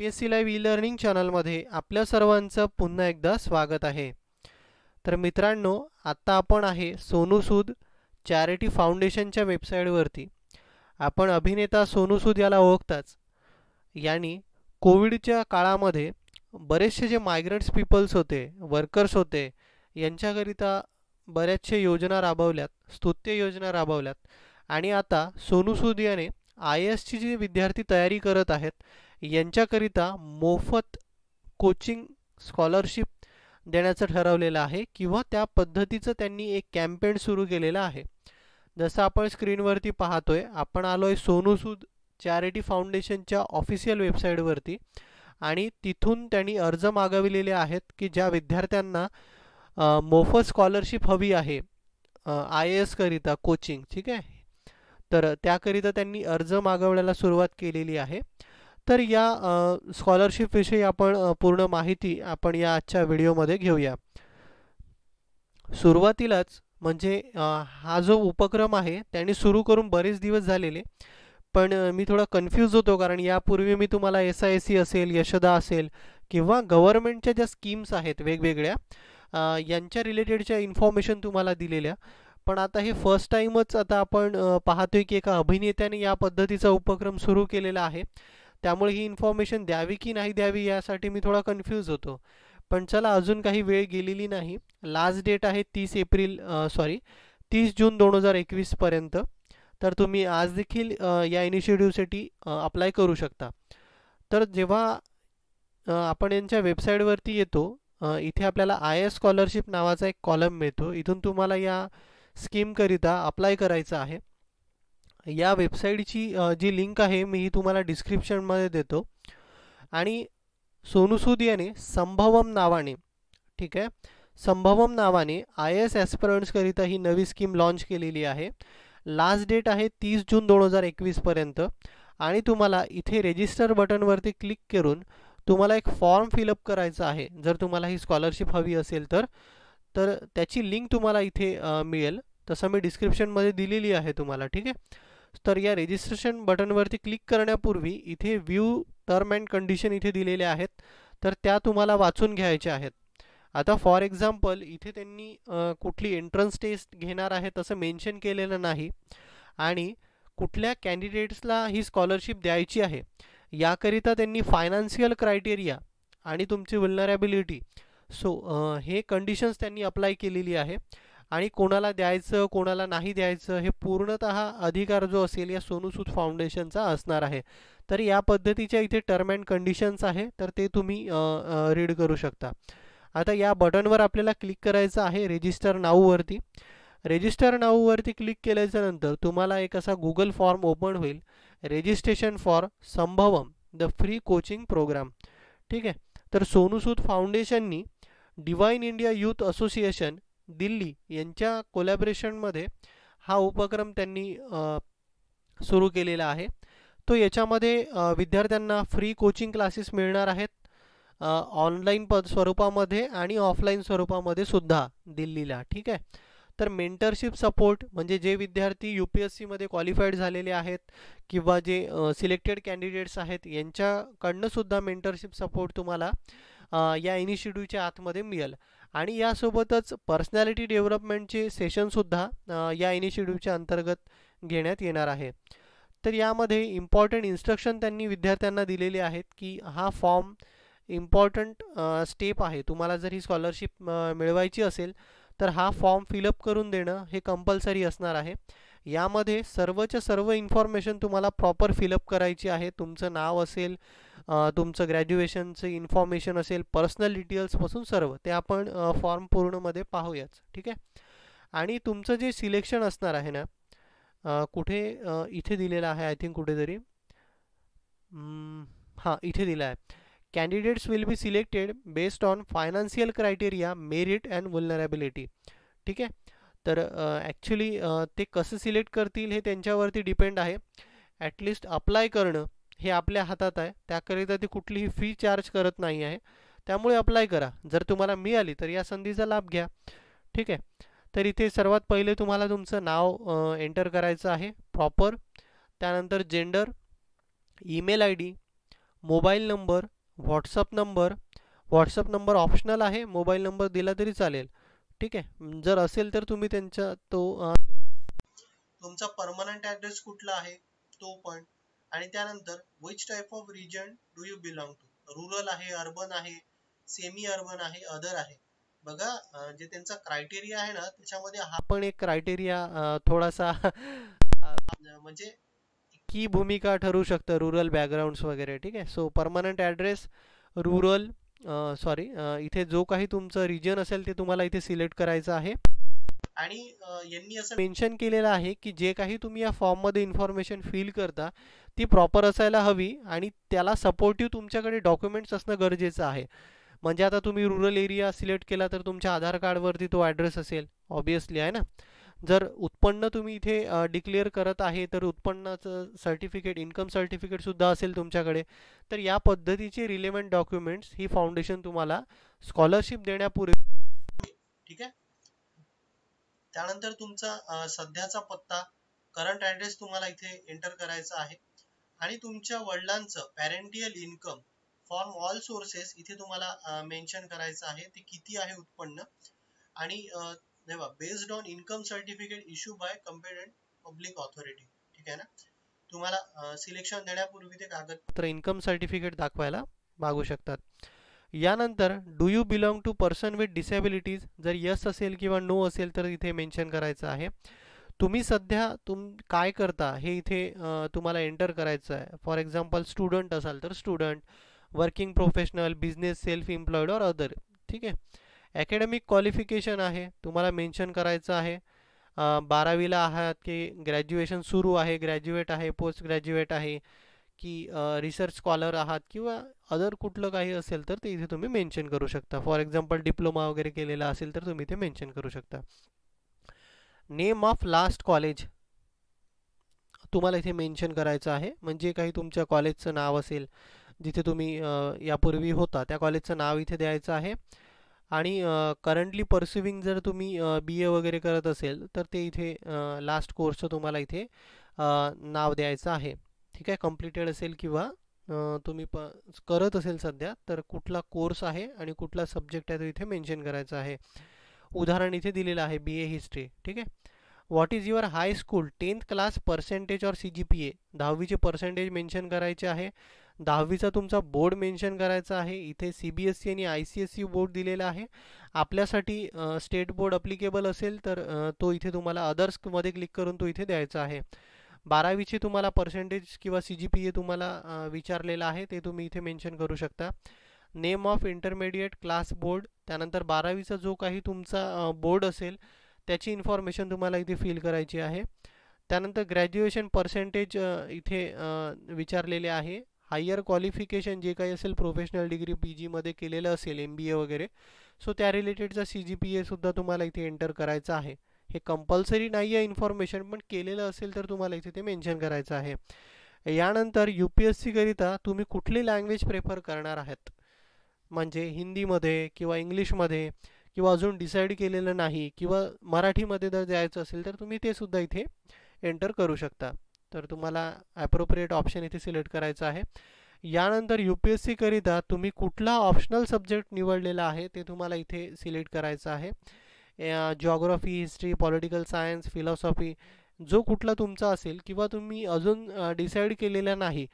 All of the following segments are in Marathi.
P S C live E learning चॅनलमध्ये आपल्या सर्वांचं पुन्हा एकदा स्वागत आहे तर मित्रांनो आत्ता आपण आहे सोनू सूद चॅरिटी फाउंडेशनच्या वेबसाईटवरती आपण अभिनेता सोनू सूद याला ओळखताच यांनी कोविडच्या काळामध्ये बरेचसे जे मायग्रंट्स पीपल्स होते वर्कर्स होते यांच्याकरिता बऱ्याचशा योजना राबवल्यात स्तुत्य योजना राबवल्यात आणि आता सोनू सूद याने आय एसची जी विद्यार्थी तयारी करत आहेत यांच्याकरिता मोफत कोचिंग स्कॉलरशिप देण्याचं ठरवलेलं आहे किंवा त्या पद्धतीचं त्यांनी एक कॅम्पेन सुरू केलेलं आहे जसं आपण स्क्रीनवरती पाहतोय आपण आलो आहे सोनूसूद चॅरिटी फाउंडेशनच्या ऑफिशियल वेबसाईटवरती आणि तिथून त्यांनी अर्ज मागविलेले आहेत की ज्या विद्यार्थ्यांना मोफत स्कॉलरशिप हवी आहे आय एस करिता कोचिंग ठीक आहे तर त्याकरिता त्यांनी अर्ज मागवण्याला सुरुवात केलेली आहे तर या स्कॉलरशिपविषयी आपण पूर्ण माहिती आपण या आजच्या व्हिडिओमध्ये घेऊया सुरुवातीलाच म्हणजे हा जो उपक्रम आहे त्याने सुरू करून बरेच दिवस झालेले पण मी थोडा कन्फ्यूज होतो कारण यापूर्वी मी तुम्हाला एस आय सी असेल यशदा असेल किंवा गव्हर्नमेंटच्या ज्या स्कीम्स आहेत वेगवेगळ्या यांच्या रिलेटेडच्या इन्फॉर्मेशन तुम्हाला दिलेल्या पण आता हे फर्स्ट टाईमच आता आपण पाहतोय की एका अभिनेत्याने या पद्धतीचा उपक्रम सुरू केलेला आहे त्यामुळे ही इन्फॉर्मेशन द्यावी की नाही द्यावी यासाठी मी थोडा कन्फ्यूज होतो पण चला अजून काही वेळ गेलेली नाही लास्ट डेट आहे तीस एप्रिल सॉरी तीस जून दोन हजार एकवीसपर्यंत तर तुम्ही आज देखील या इनिशिएटिव्हसाठी अप्लाय करू शकता तर जेव्हा आपण यांच्या वेबसाईटवरती येतो इथे आपल्याला आय एस स्कॉलरशिप नावाचा एक कॉलम मिळतो इथून तुम्हाला या स्कीमकरिता अप्लाय करायचं आहे या वेबसाईटची जी लिंक आहे मी ही तुम्हाला डिस्क्रिप्शनमध्ये देतो आणि सोनू सूद याने संभवम नावाने ठीक आहे संभवम नावाने आय एस ॲस्परंट्सकरिता ही नवी स्कीम लॉन्च केलेली आहे लास्ट डेट आहे तीस जून दोन हजार एकवीसपर्यंत आणि तुम्हाला इथे रेजिस्टर बटनवरती क्लिक करून तुम्हाला एक फॉर्म फिलअप करायचा आहे जर तुम्हाला ही स्कॉलरशिप हवी असेल तर तर त्याची लिंक तुम्हाला इथे मिळेल तसं मी डिस्क्रिप्शनमध्ये दिलेली आहे तुम्हाला ठीक आहे तर या रजिस्ट्रेशन बटनवरती क्लिक करण्यापूर्वी इथे व्ह्यू टर्म अँड कंडिशन इथे दिलेल्या आहेत तर त्या तुम्हाला वाचून घ्यायच्या आहेत आता फॉर एक्झाम्पल इथे त्यांनी कुठली एंट्रन्स टेस्ट घेणार आहे तसं मेन्शन केलेलं नाही आणि कुठल्या कॅन्डिडेट्सला ही स्कॉलरशिप द्यायची आहे याकरिता त्यांनी फायनान्शियल क्रायटेरिया आणि तुमची वल्नरेबिलिटी सो हे कंडिशन्स त्यांनी अप्लाय केलेली आहे आणि कोणाला द्यायचं कोणाला नाही द्यायचं हे पूर्णत अधिकार जो असेल या सोनूसूद फाउंडेशनचा असणार आहे तर या पद्धतीच्या इथे टर्म अँड कंडिशन्स आहे तर ते तुम्ही रीड करू शकता आता या बटनवर आपल्याला क्लिक करायचं आहे रेजिस्टर नाववरती रेजिस्टर नाववरती क्लिक केल्याच्या नंतर तुम्हाला एक असा गुगल फॉर्म ओपन होईल registration for Sambhavam the free coaching program ठीक आहे तर सोनूसूद फाउंडेशननी Divine India Youth Association Delhi यांच्या कोलॅबरेशनमध्ये हा उपक्रम त्यांनी सुरू केलेला आहे तो याच्यामध्ये विद्यार्थ्यांना फ्री कोचिंग क्लासेस मिळणार आहेत ऑनलाईन पद स्वरूपामध्ये आणि ऑफलाईन स्वरूपामध्ये सुद्धा दिल्लीला ठीक आहे तर मेंटरशिप सपोर्ट म्हणजे जे विद्यार्थी यू पी एस सीमध्ये क्वालिफाईड झालेले आहेत किंवा जे सिलेक्टेड कॅन्डिडेट्स आहेत यांच्याकडनंसुद्धा मेंटरशिप सपोर्ट तुम्हाला या इनिशिएटिव्हच्या आतमध्ये मिळेल आणि यासोबतच पर्सनॅलिटी डेव्हलपमेंटचे सेशनसुद्धा या इनिशिएटिव्हच्या अंतर्गत घेण्यात येणार आहे तर यामध्ये इम्पॉर्टंट इन्स्ट्रक्शन त्यांनी विद्यार्थ्यांना दिलेले आहेत की हा फॉर्म इम्पॉर्टंट स्टेप आहे तुम्हाला जर ही स्कॉलरशिप मिळवायची असेल तर हा फॉर्म फिलअप करून देणं हे कंपल्सरी असणार आहे यामध्ये सर्वच्या सर्व इन्फॉर्मेशन तुम्हाला प्रॉपर फिलअप करायची आहे तुमचं नाव असेल तुमचं ग्रॅज्युएशनचं इन्फॉर्मेशन असेल पर्सनल डिटेल्सपासून सर्व ते आपण फॉर्म पूर्णमध्ये पाहूयाच ठीक आहे आणि तुमचं जे सिलेक्शन असणार आहे ना कुठे इथे दिलेलं आहे आय थिंक कुठेतरी हां इथे दिलं आहे candidates will be selected based on financial criteria merit and vulnerability ठीक आहे तर ॲक्च्युली ते कसं सिलेक्ट करतील हे त्यांच्यावरती डिपेंड आहे ॲटलिस्ट अप्लाय करणं हे आपल्या हातात आहे त्याकरिता ती कुठलीही फी चार्ज करत नाही आहे त्यामुळे अप्लाय करा जर तुम्हाला मिळाली तर या संधीचा लाभ घ्या ठीक आहे तर इथे सर्वात पहिले तुम्हाला तुमचं नाव एंटर करायचं आहे प्रॉपर त्यानंतर gender email I D mobile number WhatsApp number WhatsApp number optional आहे मोबाईल नंबर दिला तरी चालेल ठीक आहे जर असेल तर तुम्ही त्यांचा तो तुमचा परमनंट ॲड्रेस कुठला आहे तो पण आणि त्यानंतर which type of region do you belong to rural आहे अर्बन आहे सेमी अर्बन आहे अदर आहे बघा जे त्यांचा क्रायटेरिया आहे ना त्याच्यामध्ये हा पण एक क्रायटेरिया थोडासा म्हणजे की भूमिका ठरू शकतं रुरल बॅकग्राऊंड वगैरे ठीक आहे so permanent address rural sorry इथे जो काही तुमचं रिजन असेल ते तुम्हाला इथे सिलेक्ट करायचं आहे आणि यांनी असं मेन्शन केलेलं आहे की जे काही तुम्ही या फॉर्ममध्ये इन्फॉर्मेशन फिल करता ती प्रॉपर असायला हवी आणि त्याला सपोर्टिव्ह तुमच्याकडे डॉक्युमेंट्स असणं गरजेचं आहे म्हणजे आता तुम्ही रुरल एरिया सिलेक्ट केला तर तुमच्या आधार कार्डवरती तो ॲड्रेस असेल ऑब्वियसली आहे ना जर उत्पन्न तुम्ही इथे डिक्लेअर करत आहे तर उत्पन्नाचं सर्टिफिकेट इन्कम सर्टिफिकेटसुद्धा असेल तुमच्याकडे तर या पद्धतीचे रिलेवंट डॉक्युमेंट्स ही फाउंडेशन तुम्हाला स्कॉलरशिप देण्यापूर्वी ठीक आहे त्यानंतर तुमचा सध्याचा पत्ता करंट ऍड्रेस तुम्हाला इथे एंटर करायचा आहे आणि तुमच्या वडिलांचं parental income form all sources इथे तुम्हाला मेन्शन करायचं आहे ते किती आहे उत्पन्न आणि तेव्हा based on income certificate issue by competent public authority ठीक आहे ना तुम्हाला सिलेक्शन देण्यापूर्वी ते कागदपत्र इन्कम सर्टिफिकेट दाखवायला मागू शकतात यानंतर do you belong to person with disabilities जर यस असेल किंवा नो असेल तर इथे मेन्शन करायचं आहे तुम्ही सध्या तुम काय करता हे इथे तुम्हाला एंटर करायचं आहे फॉर एक्झाम्पल स्टुडंट असाल तर student working professional business self employed or other ठीक आहे ॲकॅडमिक क्वालिफिकेशन आहे तुम्हाला मेन्शन करायचं आहे बारावीला आहात की ग्रॅज्युएशन सुरू आहे ग्रॅज्युएट आहे पोस्ट ग्रॅज्युएट आहे की रिसर्च स्कॉलर आहात किंवा अदर कुठलं काही असेल तर ते इथे तुम्ही मेन्शन करू शकता फॉर एक्झाम्पल डिप्लोमा वगैरे केलेला असेल तर तुम्ही इथे मेन्शन करू शकता नेम ऑफ लास्ट कॉलेज तुम्हाला इथे मेन्शन करायचं आहे म्हणजे काही तुमच्या कॉलेजचं नाव असेल जिथे तुम्ही यापूर्वी होता त्या कॉलेजचं नाव इथे द्यायचं आहे आणि करंटली परस्युविंग जर तुम्ही बी ए वगैरे करत असेल तर ते इथे लास्ट कोर्सचं तुम्हाला इथे नाव द्यायचं आहे ठीक आहे कम्प्लिटेड असेल किंवा तुम्ही प करत असेल सध्या तर कुठला कोर्स आहे आणि कुठला सब्जेक्ट आहे तो इथे मेन्शन करायचा आहे उदाहरण इथे दिलेलं आहे बी ए हिस्ट्री ठीक आहे what is your high school tenth class percentage or C G P A दहावीचे पर्सेंटेज मेन्शन करायचे आहे दहावीचा तुमचा बोर्ड मेन्शन करायचा आहे इथे सी बी एस सी आणि I C S C board दिलेला आहे आपल्यासाठी स्टेट बोर्ड अप्लिकेबल असेल तर तो इथे तुम्हाला अदर्समध्ये क्लिक करून तो इथे द्यायचा आहे बारावीची तुम्हाला पर्सेंटेज किंवा सी जी पी ए तुम्हाला विचारलेलं आहे ते तुम्ही इथे मेन्शन करू शकता name of intermediate class board त्यानंतर बारावीचा जो काही तुमचा बोर्ड असेल त्याची इन्फॉर्मेशन तुम्हाला इथे फिल करायची आहे त्यानंतर ग्रॅज्युएशन पर्सेंटेज इथे विचारलेले आहे हायर क्वालिफिकेशन जे काही असेल प्रोफेशनल डिग्री पी जीमध्ये केलेलं असेल एम बी ए वगैरे सो त्या रिलेटेडचा सी जी पी एसुद्धा तुम्हाला इथे एंटर करायचा आहे हे कंपल्सरी नाही आहे इन्फॉर्मेशन पण केलेलं असेल तर तुम्हाला इथे ते मेन्शन करायचं आहे यानंतर यू पी एस सीकरिता तुम्ही कुठली लँग्वेज प्रेफर करणार आहात म्हणजे हिंदीमध्ये किंवा इंग्लिशमध्ये किंवा अजून डिसाईड केलेलं नाही किंवा मराठीमध्ये जर जायचं असेल तर तुम्ही ते सुद्धा इथे एंटर करू शकता तर तुम्हाला ॲप्रोप्रिएट ऑप्शन इथे सिलेक्ट करायचं आहे यानंतर यू पी एस सीकरिता तुम्ही कुठला ऑप्शनल सब्जेक्ट निवडलेला आहे ते तुम्हाला इथे सिलेक्ट करायचं आहे geography history political science philosophy जो कुठला तुमचा असेल किंवा तुम्ही अजून डिसाईड केलेला नाही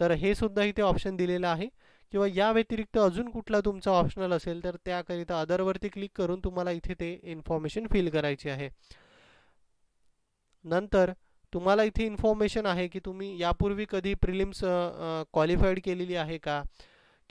तर हे सुद्धा इथे ऑप्शन दिलेलं आहे किंवा या व्यतिरिक्त अजून कुठला तुमचा ऑप्शनल असेल तर त्याकरिता अदरवरती क्लिक करून तुम्हाला इथे ते इन्फॉर्मेशन फिल करायची आहे नंतर तुम्हाला इथे इन्फॉर्मेशन आहे की तुम्ही यापूर्वी कधी प्रिलिम्स क्वालिफाईड केलेली आहे का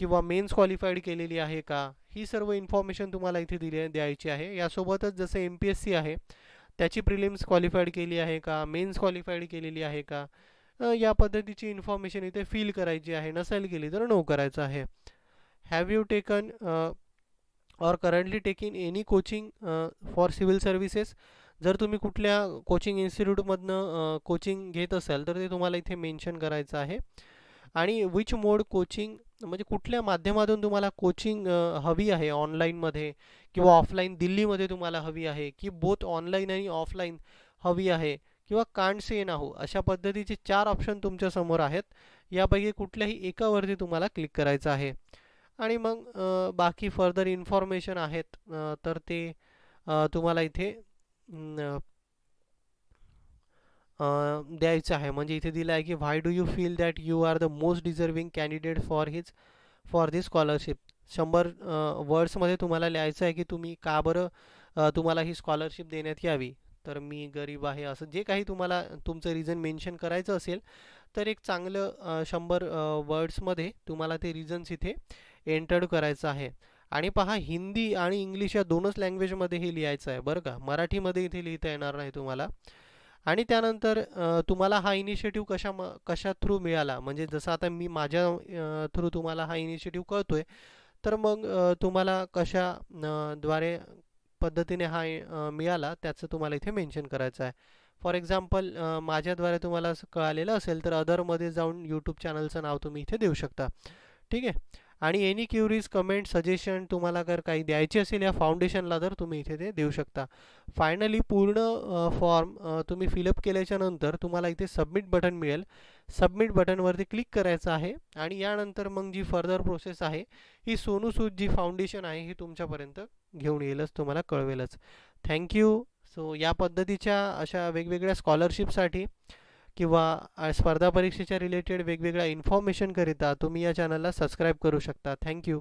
किंवा मेन्स क्वालिफाईड केलेली आहे का ही सर्व इन्फॉर्मेशन तुम्हाला इथे दिले द्यायची आहे यासोबतच जसं एम पी एस सी आहे त्याची प्रिलिम्स क्वालिफाईड केली आहे का मेन्स क्वालिफाईड केलेली आहे का या पद्धतीची इन्फॉर्मेशन इथे फील करायची आहे नसेल गेली तर नो करायचं आहे have you taken or currently taking any coaching for civil services जर तुम्ही कुठल्या कोचिंग इन्स्टिट्यूटमधनं कोचिंग घेत असाल तर ते तुम्हाला इथे मेन्शन करायचं आहे आणि विच मोड कोचिंग म्हणजे कुठल्या माध्यमातून तुम्हाला कोचिंग हवी आहे ऑनलाईनमध्ये किंवा ऑफलाईन दिल्लीमध्ये तुम्हाला हवी आहे की बोथ ऑनलाईन आणि ऑफलाईन हवी आहे किंवा कांड से अशा पद्धतीचे चार ऑप्शन तुमच्यासमोर आहेत यापैकी कुठल्याही एकावरती तुम्हाला क्लिक करायचं आहे आणि मग बाकी फर्दर इन्फॉर्मेशन आहेत तर ते तुम्हाला इथे द्यायचं आहे म्हणजे इथे दिलं आहे की why do you feel that you are the most deserving candidate for his for the scholarship शंभर वर्ड्समध्ये तुम्हाला लिहायचं आहे की तुम्ही का बरं तुम्हाला ही स्कॉलरशिप देण्यात यावी तर मी गरीब आहे असं जे काही तुम्हाला तुमचं रिझन मेन्शन करायचं असेल तर एक चांगलं शंभर वर्ड्समध्ये तुम्हाला ते रिझन्स इथे एंटर्ड करायचं आहे आणि पहा हिंदी आणि इंग्लिश या दोनच लँग्वेजमध्ये हे लिहायचं आहे बरं का मराठीमध्ये इथे लिहिता येणार नाही तुम्हाला आणि त्यानंतर तुम्हाला हा इनिशिएटिव्ह कशा म कशा थ्रू मिळाला म्हणजे जसं आता मी माझ्या थ्रू तुम्हाला हा इनिशिएटिव्ह कळतो आहे तर मग तुम्हाला कशा द्वारे पद्धतीने हा मिळाला त्याचं तुम्हाला इथे मेन्शन करायचं आहे फॉर एक्झाम्पल माझ्याद्वारे तुम्हाला कळालेलं असेल तर अदरमध्ये जाऊन यूट्यूब चॅनलचं नाव तुम्ही इथे देऊ शकता ठीक आहे आणि एनी क्युरीज कमेंट सजेशन तुम्हाला जर काही द्यायचे असेल या फाउंडेशनला तर तुम्ही इथे ते देऊ शकता फायनली पूर्ण फॉर्म तुम्ही फिलअप केल्याच्यानंतर तुम्हाला इथे सबमिट बटन मिळेल सबमिट बटनवरती क्लिक करायचं आहे आणि यानंतर मग जी फर्दर प्रोसेस आहे ही सोनूसूद जी फाउंडेशन आहे ही तुमच्यापर्यंत घेऊन येईलच तुम्हाला कळवेलच थँक्यू सो या पद्धतीच्या अशा वेगवेगळ्या स्कॉलरशिपसाठी किंवा स्पर्धा परीक्षेच्या रिलेटेड वेगवेगळ्या इन्फॉर्मेशनकरिता तुम्ही या चॅनलला सबस्क्राईब करू शकता थँक्यू